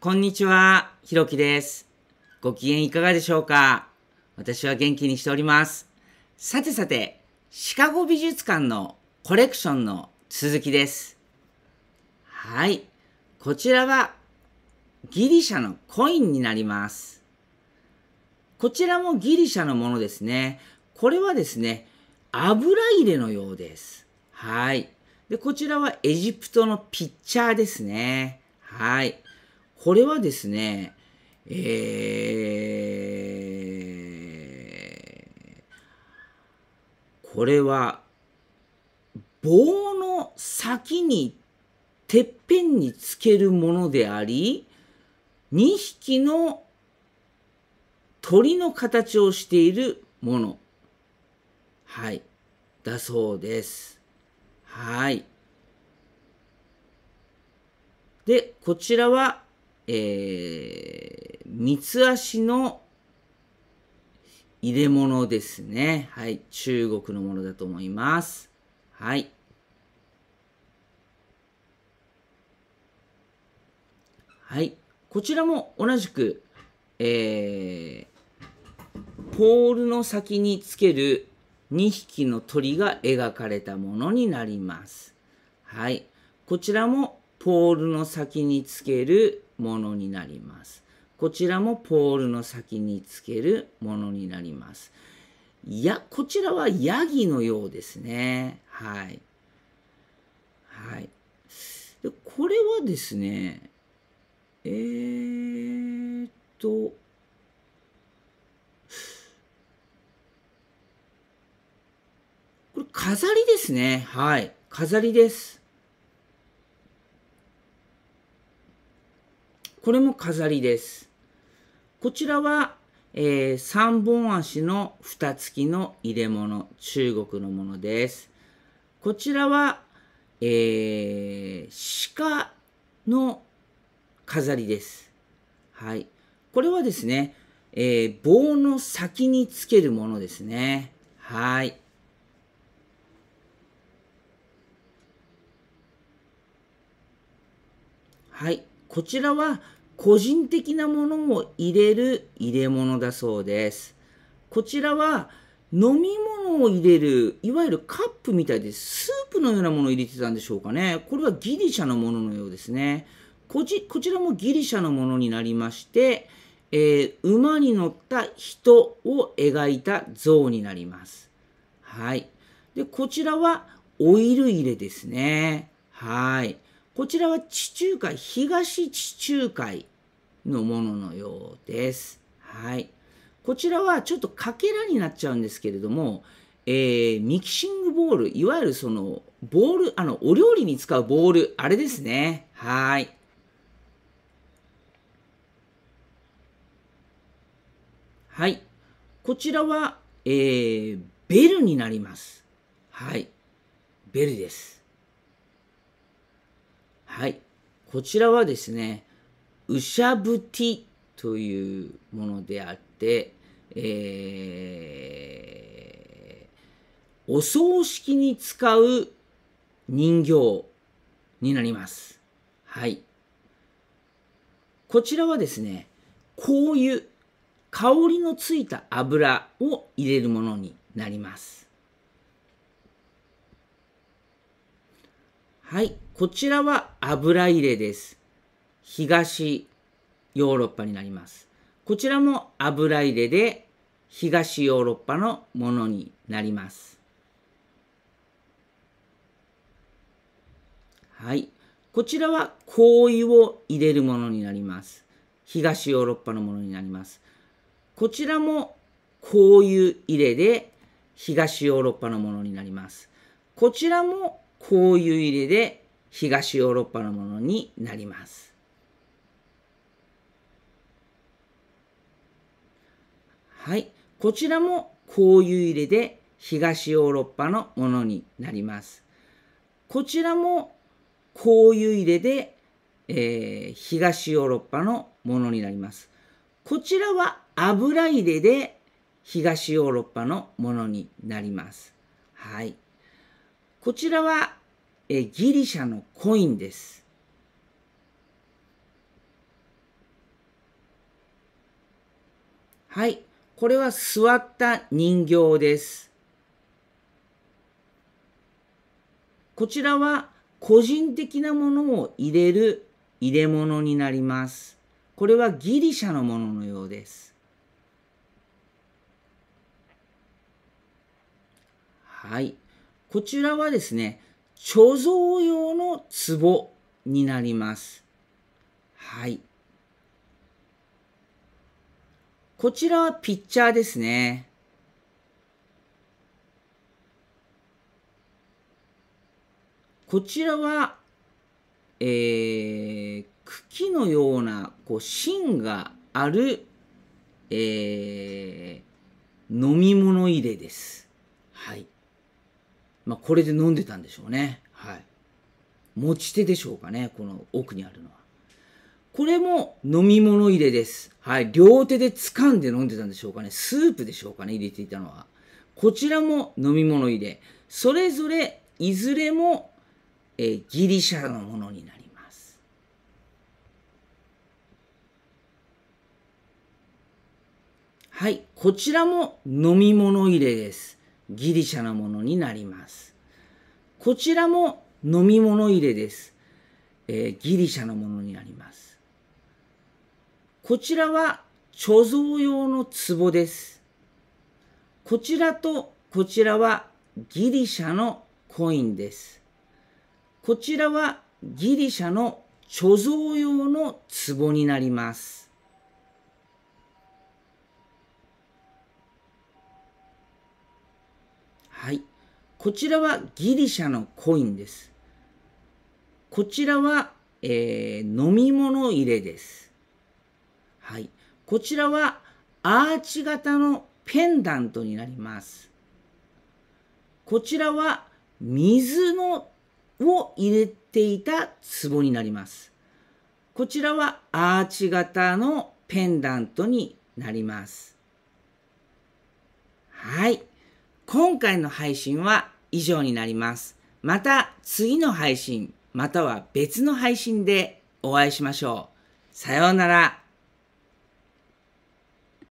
こんにちは、ひろきです。ご機嫌いかがでしょうか私は元気にしております。さてさて、シカゴ美術館のコレクションの続きです。はい。こちらはギリシャのコインになります。こちらもギリシャのものですね。これはですね、油入れのようです。はい。で、こちらはエジプトのピッチャーですね。はい。これはですね、えー、これは棒の先にてっぺんにつけるものであり2匹の鳥の形をしているものはいだそうですはいでこちらはえー、三つ足の入れ物ですね。はい。中国のものだと思います。はい。はい。こちらも同じく、えー、ポールの先につける2匹の鳥が描かれたものになります。はい。こちらもポールの先につけるものになります。こちらもポールの先につけるものになります。いや、こちらはヤギのようですね。はい。はい。でこれはですね、えー、っと、これ飾りですね。はい。飾りです。これも飾りです。こちらは、えー、3本足の蓋付きの入れ物、中国のものです。こちらは、えー、鹿の飾りです。はい。これはですね、えー、棒の先につけるものですね。はい。はい。こちらは個人的なものを入れる入れ物だそうです。こちらは飲み物を入れる、いわゆるカップみたいでスープのようなものを入れてたんでしょうかね。これはギリシャのもののようですね。こちこちらもギリシャのものになりまして、えー、馬に乗った人を描いた像になります。はい。で、こちらはオイル入れですね。はい。こちらは地中海、東地中海のもののようです。はい。こちらはちょっとかけらになっちゃうんですけれども、えー、ミキシングボール、いわゆるその、ボール、あの、お料理に使うボール、あれですね。はい。はい。こちらは、えー、ベルになります。はい。ベルです。はい。こちらはですね、うしゃぶティというものであって、えー、お葬式に使う人形になります。はい。こちらはですね、こういう香りのついた油を入れるものになります。はい、こちらは油入れです。東ヨーロッパになります。こちらも油入れで東ヨーロッパのものになります。はい。こちらは香油を入れるものになります。東ヨーロッパのものになります。こちらも香油入れで東ヨーロッパのものになります。こちらもこういう入れで東ヨーロッパのものになります。はい。こちらもこういう入れで東ヨーロッパのものになります。こちらもこういう入れで、えー、東ヨーロッパのものになります。こちらは油入れで東ヨーロッパのものになります。はい。こちらは、えギリシャのコインです。はい。これは座った人形です。こちらは個人的なものを入れる入れ物になります。これはギリシャのもののようです。はい。こちらはですね、貯蔵用の壺になります。はい。こちらはピッチャーですね。こちらは、えー、茎のようなこう芯がある、えー、飲み物入れです。はい。まあ、これで飲んでたんでしょうね。はい。持ち手でしょうかね、この奥にあるのは。これも飲み物入れです。はい。両手で掴んで飲んでたんでしょうかね。スープでしょうかね、入れていたのは。こちらも飲み物入れ。それぞれ、いずれも、えー、ギリシャのものになります。はい。こちらも飲み物入れです。ギリシャのものになります。こちらも飲み物入れです。えー、ギリシャのものになります。こちらは貯蔵用の壺です。こちらとこちらはギリシャのコインです。こちらはギリシャの貯蔵用の壺になります。こちらはギリシャのコインです。こちらは、えー、飲み物入れです。はい。こちらはアーチ型のペンダントになります。こちらは水のを入れていた壺になります。こちらはアーチ型のペンダントになります。今回の配信は以上になります。また次の配信、または別の配信でお会いしましょう。さようなら。